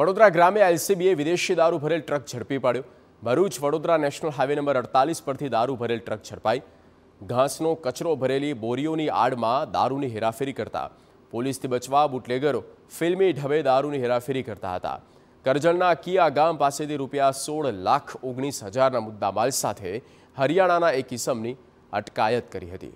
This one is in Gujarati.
વડોદરા ગ્રામે એલસીબીએ વિદેશી દારૂ ભરેલ ટ્રક ઝડપી પાડ્યો Bharuch Vadodara national highway number અડતાલીસ પરથી દારૂ ભરેલ ટ્રક ઝડપાઈ ઘાસનો કચરો ભરેલી બોરીઓની આડમાં દારૂની હેરાફેરી કરતા પોલીસથી બચવા બુટલેગરો ફિલ્મી ઢબે દારૂની હેરાફેરી કરતા હતા કરજણના કિયા ગામ પાસેથી રૂપિયા સોળ લાખ ઓગણીસ હજારના મુદ્દામાલ સાથે હરિયાણાના એક કિસમની અટકાયત કરી હતી